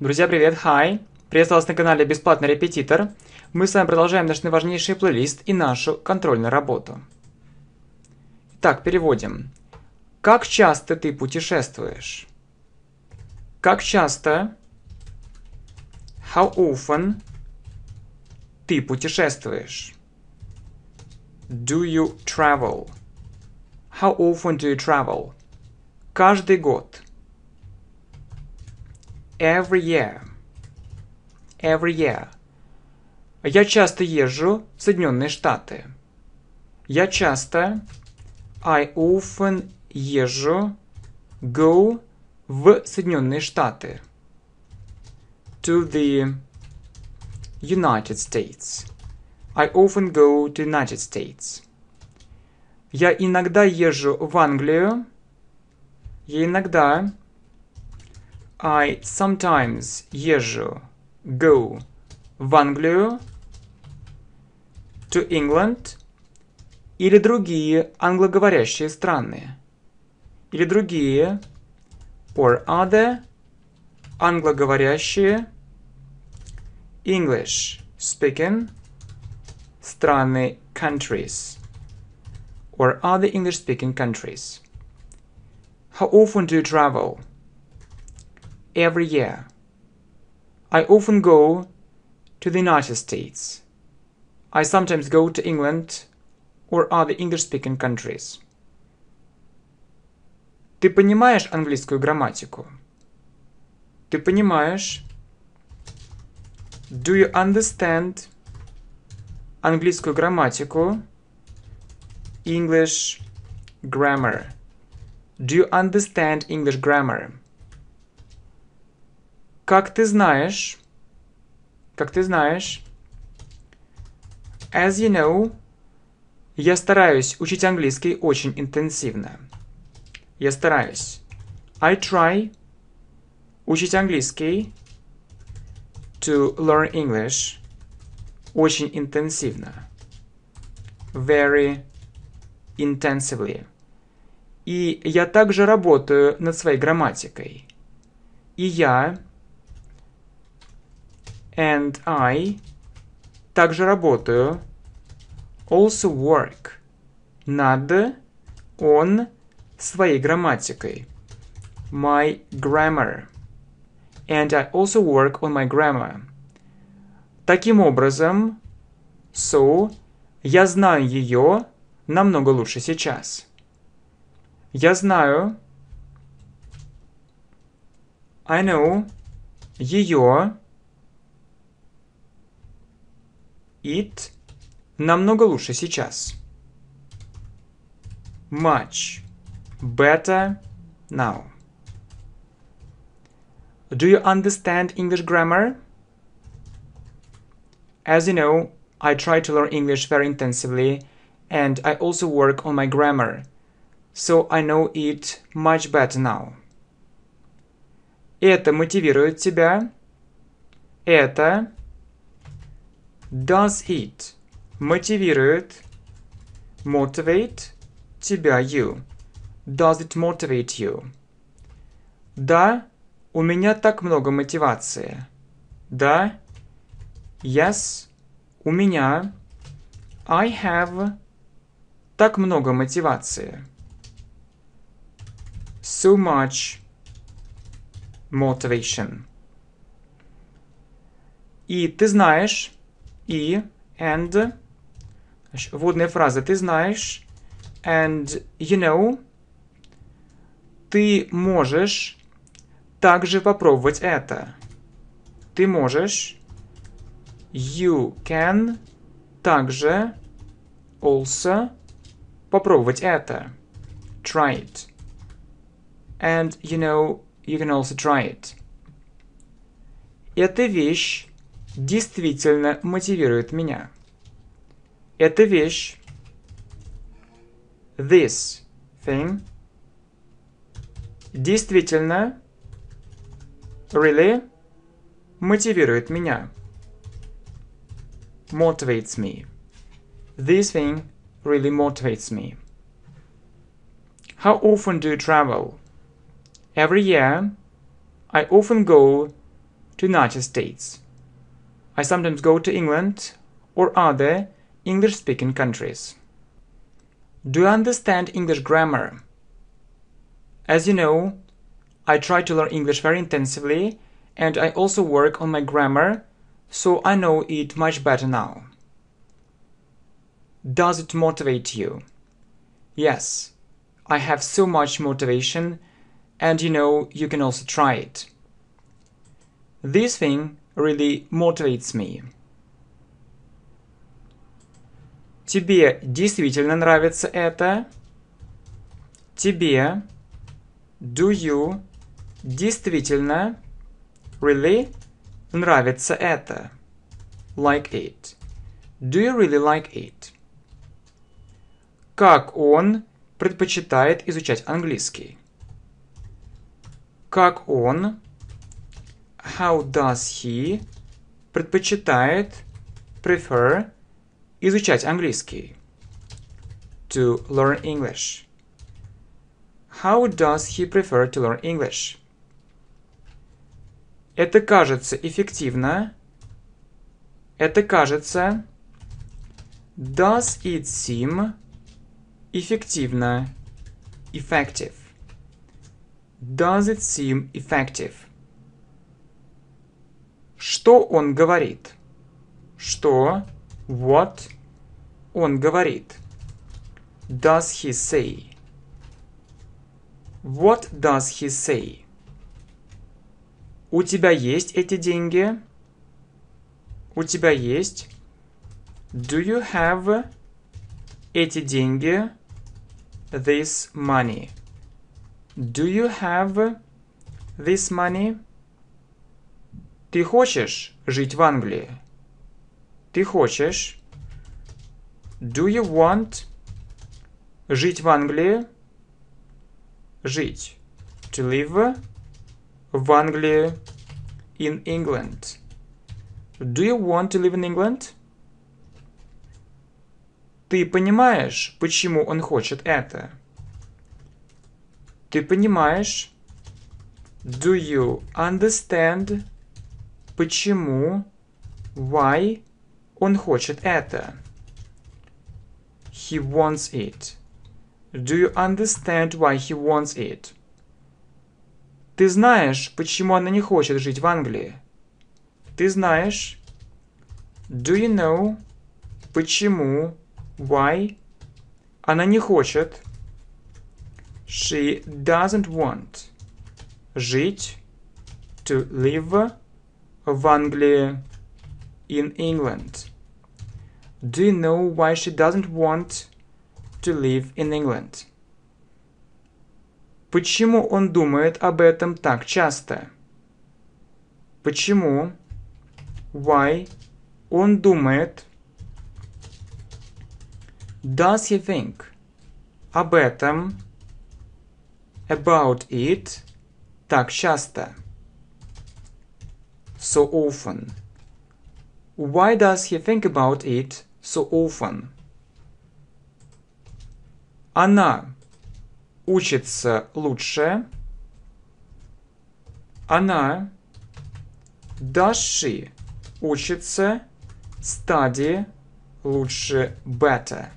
Друзья, привет, хай! Приветствую вас на канале «Бесплатный репетитор». Мы с вами продолжаем наш наиважнейший плейлист и нашу контрольную работу. Итак, переводим. Как часто ты путешествуешь? Как часто how often ты путешествуешь? Do you travel? How often do you travel? Каждый год – every year. Every year. Я часто езжу в Соединенные Штаты. Я часто I often езжу go в Соединенные Штаты. To the United States. I often go to United States. Я иногда езжу в Англию. Я иногда I sometimes езжу, go, в Англию, to England или другие англоговорящие страны. Или другие or other англоговорящие English speaking страны countries or other English speaking countries. How often do you travel? every year. I often go to the United States. I sometimes go to England or other English-speaking countries. Ты понимаешь английскую грамматику? Ты понимаешь? Do you understand английскую грамматику? English grammar. Do you understand English grammar? Как ты знаешь, как ты знаешь, as you know, я стараюсь учить английский очень интенсивно. Я стараюсь. I try учить английский to learn English очень интенсивно. Very intensively. И я также работаю над своей грамматикой. И я and I также работаю. Also work над он своей грамматикой. My grammar. And I also work on my grammar. Таким образом, so, я знаю ее намного лучше сейчас. Я знаю, I know, ее It намного лучше сейчас. Much better now. Do you understand English grammar? As you know, I try to learn English very intensively and I also work on my grammar, so I know it much better now. Это мотивирует тебя. Это Does it мотивирует motivate тебя you. Does it motivate you? Да, у меня так много мотивации. Да. Yes, у меня. I have так много мотивации. So much motivation. И ты знаешь, и, and. Вводная фраза «ты знаешь», and you know. Ты можешь также попробовать это. Ты можешь. You can также also попробовать это. Try it. And you know, you can also try it. Эта вещь действительно мотивирует меня. Эта вещь, this thing, действительно, really, мотивирует меня. Motivates me. This thing really motivates me. How often do you travel? Every year, I often go to United States. I sometimes go to England or other English speaking countries. Do you understand English grammar? As you know, I try to learn English very intensively and I also work on my grammar, so I know it much better now. Does it motivate you? Yes, I have so much motivation, and you know you can also try it. This thing really motivates me. Тебе действительно нравится это? Тебе do you действительно really нравится это? Like it. Do you really like it? Как он предпочитает изучать английский? Как он how does he предпочитает prefer изучать английский to learn English. How does he prefer to learn English? Это кажется эффективно. Это кажется does it seem эффективно effective. Does it seem effective? Что он говорит? Что? What? Он говорит. Does he say? What does he say? У тебя есть эти деньги? У тебя есть? Do you have эти деньги? This money. Do you have this money? Ты хочешь жить в Англии? Ты хочешь? Do you want жить в Англии? Жить. To live в Англии. In England. Do you want to live in England? Ты понимаешь, почему он хочет это? Ты понимаешь? Do you understand почему, why он хочет это. He wants it. Do you understand why he wants it? Ты знаешь, почему она не хочет жить в Англии? Ты знаешь? Do you know? Почему? Why? Она не хочет. She doesn't want. Жить. To live. в Англии in England? Do you know why she doesn't want to live in England? Почему он думает об этом так часто? Почему? Why? Он думает. Does he think? Об этом. About it. Так часто. so often? Why does he think about it so often? Она учится лучше. Она Даши учится study лучше бета.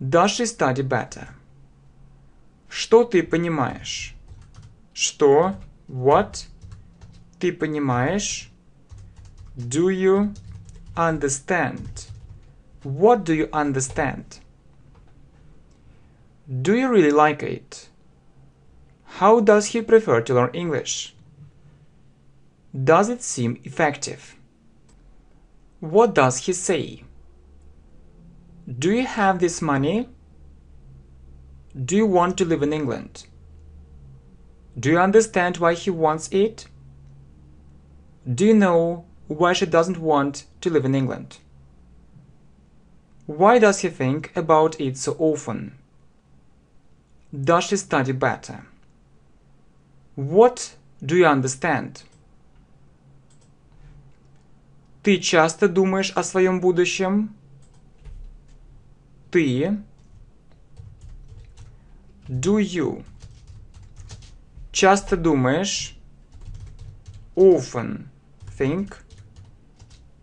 Даши study better. Что ты понимаешь? Что? What? Ты понимаешь? Do you understand? What do you understand? Do you really like it? How does he prefer to learn English? Does it seem effective? What does he say? Do you have this money? Do you want to live in England? Do you understand why he wants it? Do you know why she doesn't want to live in England? Why does he think about it so often? Does she study better? What do you understand? Ты часто думаешь о своем будущем? Ты Do you часто думаешь often think,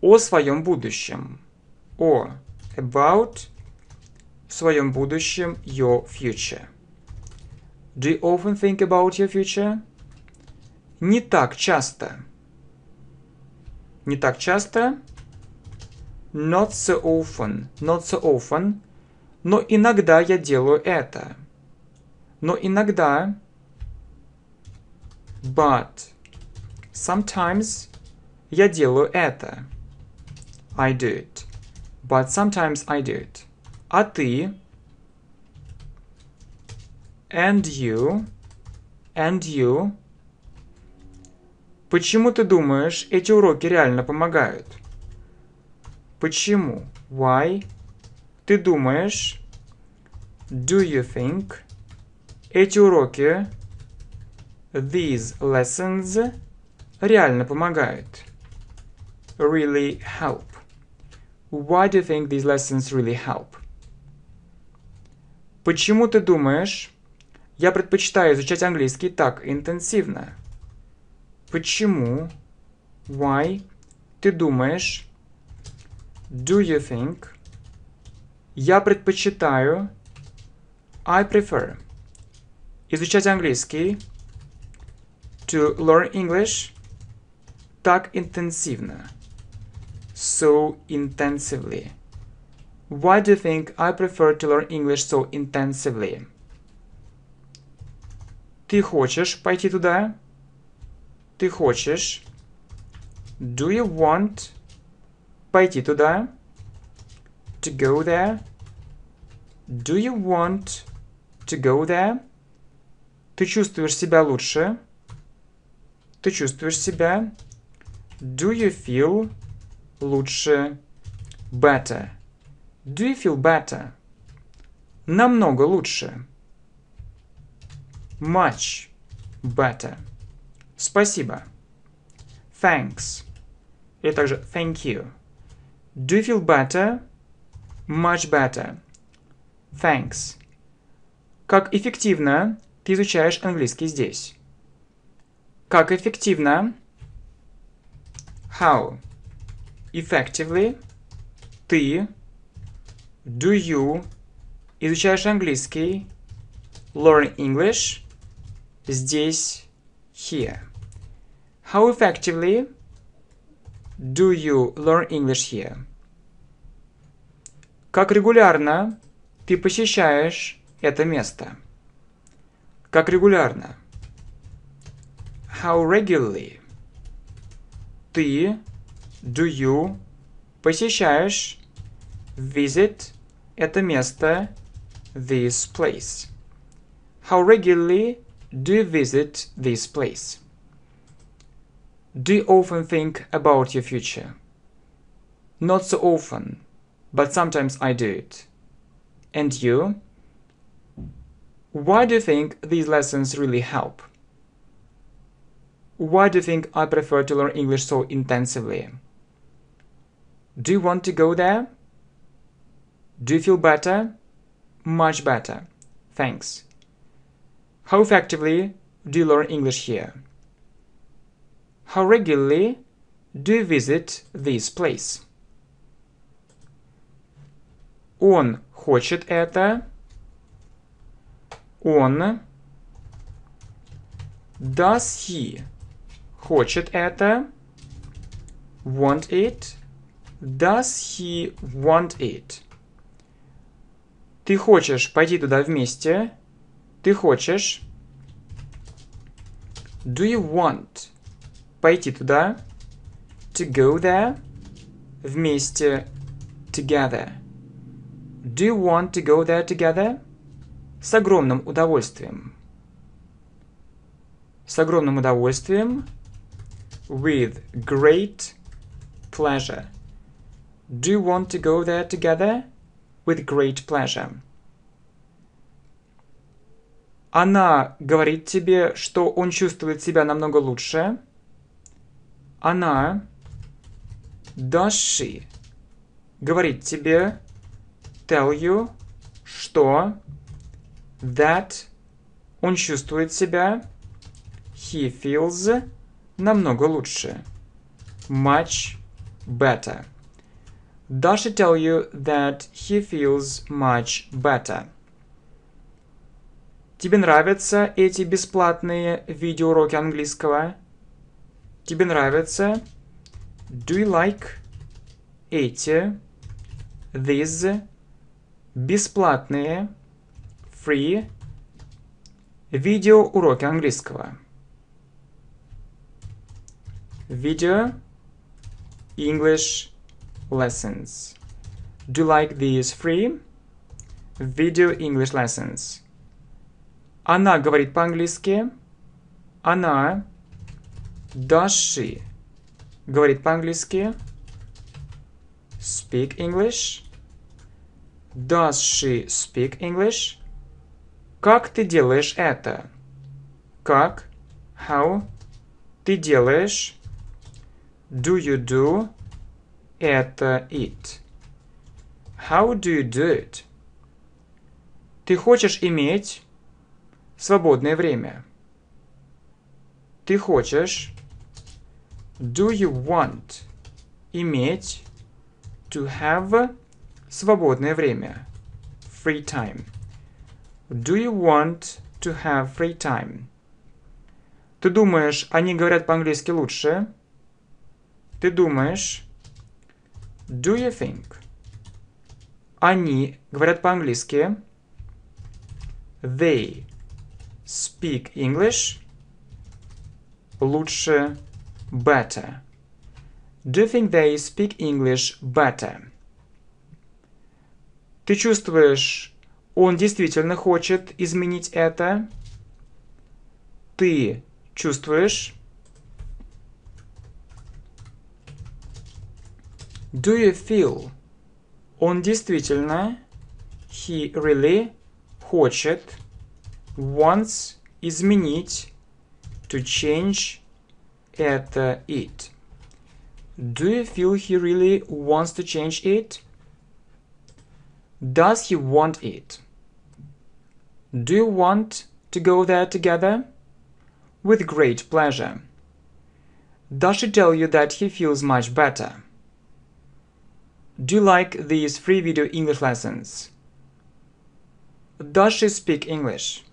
о своем будущем, о about в своем будущем your future. Do you often think about your future? Не так часто. Не так часто. Not so often. Not so often. Но иногда я делаю это. Но иногда. But. Sometimes. Я делаю это. I do it. But sometimes I do it. А ты? And you? And you? Почему ты думаешь, эти уроки реально помогают? Почему? Why? Ты думаешь? Do you think? Эти уроки, these lessons, реально помогают really help? Why do you think these lessons really help? Почему ты думаешь, я предпочитаю изучать английский так интенсивно? Почему? Why? Ты думаешь? Do you think? Я предпочитаю. I prefer. Изучать английский. To learn English. Так интенсивно. so intensively? Why do you think I prefer to learn English so intensively? Ты хочешь пойти туда? Ты хочешь? Do you want пойти туда? To go there? Do you want to go there? Ты чувствуешь себя лучше? Ты чувствуешь себя? Do you feel лучше better. Do you feel better? Намного лучше. Much better. Спасибо. Thanks. Или также thank you. Do you feel better? Much better. Thanks. Как эффективно ты изучаешь английский здесь? Как эффективно? How? effectively, ты, do you, изучаешь английский, learn English, здесь, here. How effectively do you learn English here? Как регулярно ты посещаешь это место? Как регулярно? How regularly? Ты do you посещаешь visit это место this place. How regularly do you visit this place? Do you often think about your future? Not so often, but sometimes I do it. And you? Why do you think these lessons really help? Why do you think I prefer to learn English so intensively? Do you want to go there? Do you feel better? Much better. Thanks. How effectively do you learn English here? How regularly do you visit this place? Он хочет это. Он. Does he хочет это? Want it? Does he want it? Ты хочешь пойти туда вместе? Ты хочешь? Do you want? Пойти туда? To go there? Вместе. Together. Do you want to go there together? С огромным удовольствием. С огромным удовольствием. With great pleasure. Do you want to go there together? With great pleasure. Она говорит тебе, что он чувствует себя намного лучше. Она, does she, говорит тебе, tell you, что, that, он чувствует себя, he feels, намного лучше. Much better. Dasha tell you that he feels much better? Тебе нравятся эти бесплатные видеоуроки английского? Тебе нравятся? Do you like эти, these, бесплатные, free, видеоуроки английского? Видео, English, lessons. Do you like these free video English lessons? Она говорит по-английски. Она. she говорит по-английски. Speak English. Does she speak English? Как ты делаешь это? Как? How? Ты делаешь? Do you do? Это it. How do you do it? Ты хочешь иметь свободное время. Ты хочешь do you want иметь to have свободное время free time. Do you want to have free time? Ты думаешь, они говорят по-английски лучше? Ты думаешь, Do you think? Они говорят по-английски. They speak English лучше better. Do you think they speak English better? Ты чувствуешь, он действительно хочет изменить это? Ты чувствуешь, Do you feel? Он действительно, he really хочет, wants изменить, to change это uh, it. Do you feel he really wants to change it? Does he want it? Do you want to go there together? With great pleasure. Does she tell you that he feels much better? Do you like these free video English lessons? Does she speak English?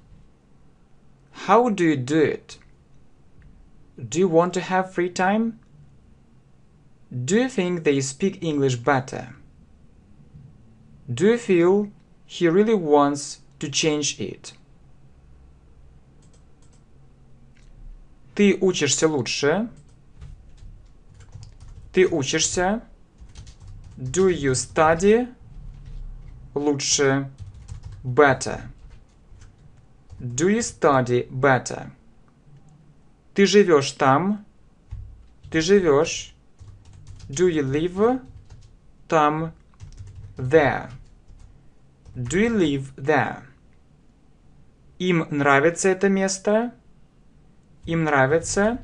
How do you do it? Do you want to have free time? Do you think they speak English better? Do you feel he really wants to change it? Ты учишься лучше. Ты учишься Do you study? Лучше. Better. Do you study better? Ты живешь там? Ты живешь? Do you live там? There. Do you live there? Им нравится это место? Им нравится.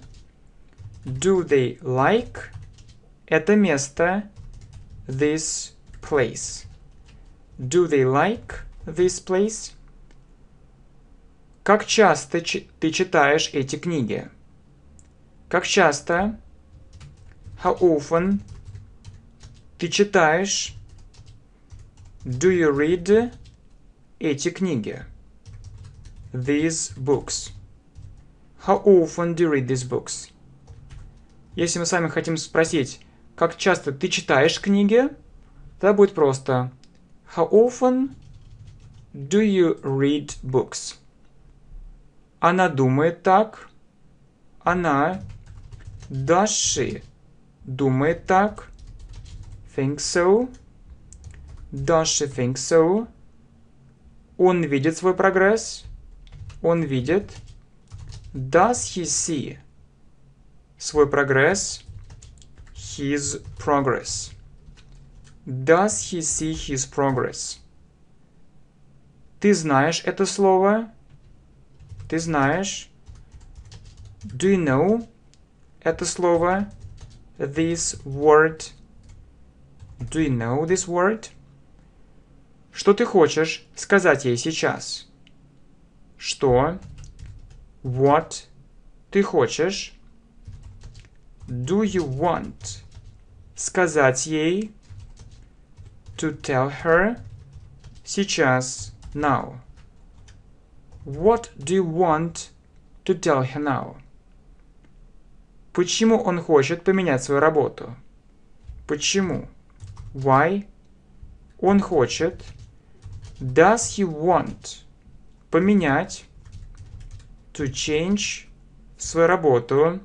Do they like это место? this place? Do they like this place? Как часто ты читаешь эти книги? Как часто? How often? Ты читаешь? Do you read эти книги? These books. How often do you read these books? Если мы с вами хотим спросить, как часто ты читаешь книги? Тогда будет просто. How often do you read books? Она думает так. Она. Does she думает так? Think so. Does she think so? Он видит свой прогресс. Он видит. Does he see свой прогресс? his progress? Does he see his progress? Ты знаешь это слово? Ты знаешь? Do you know это слово? This word? Do you know this word? Что ты хочешь сказать ей сейчас? Что? What ты хочешь? Do you want? сказать ей, to tell her, сейчас, now. What do you want to tell her now? Почему он хочет поменять свою работу? Почему? Why? Он хочет. Does he want? Поменять. To change свою работу.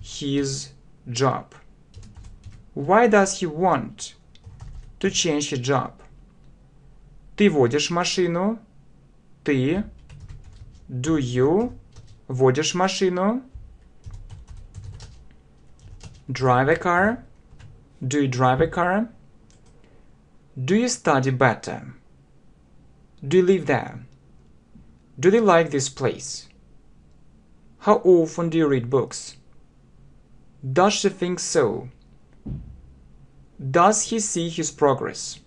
His job. Why does he want to change his job? Ты водишь машину. Ты. Do you. Водишь машину. Drive a car. Do you drive a car? Do you study better? Do you live there? Do you like this place? How often do you read books? Does she think so? Does he see his progress?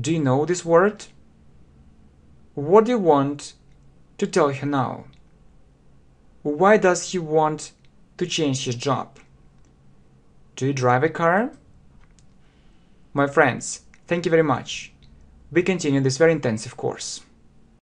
Do you know this word? What do you want to tell her now? Why does he want to change his job? Do you drive a car? My friends, thank you very much. We continue this very intensive course.